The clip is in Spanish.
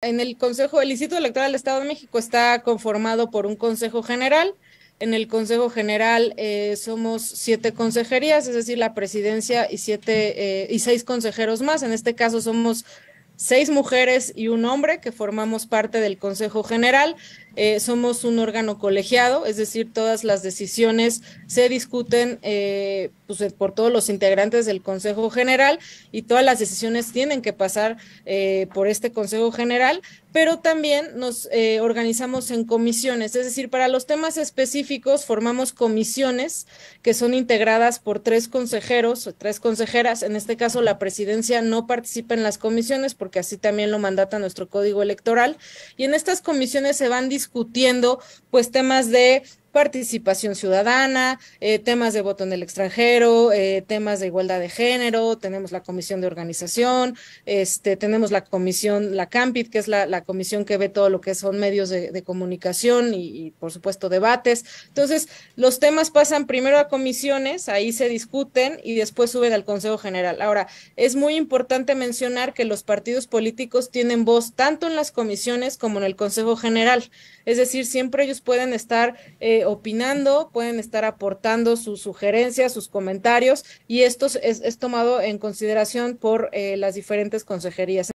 En el Consejo, el Instituto Electoral del Estado de México está conformado por un Consejo General. En el Consejo General eh, somos siete consejerías, es decir, la presidencia y siete eh, y seis consejeros más. En este caso somos seis mujeres y un hombre que formamos parte del Consejo General. Eh, somos un órgano colegiado, es decir, todas las decisiones se discuten eh, pues, eh, por todos los integrantes del Consejo General y todas las decisiones tienen que pasar por este Consejo General, pero también nos organizamos en comisiones, es decir, para los temas específicos formamos comisiones que son integradas por tres consejeros o tres consejeras, en este caso la presidencia no participa en las comisiones porque así también lo mandata nuestro código electoral y en estas comisiones se van discutiendo discutiendo pues temas de participación ciudadana, eh, temas de voto en el extranjero, eh, temas de igualdad de género, tenemos la comisión de organización, este, tenemos la comisión, la CAMPIT, que es la, comisión que ve todo lo que son medios de, comunicación y, por supuesto, debates. Entonces, los temas pasan primero a comisiones, ahí se discuten y después suben al Consejo General. Ahora, es muy importante mencionar que los partidos políticos tienen voz tanto en las comisiones como en el Consejo General. Es decir, siempre ellos pueden estar... Eh, opinando, pueden estar aportando sus sugerencias, sus comentarios y esto es, es tomado en consideración por eh, las diferentes consejerías.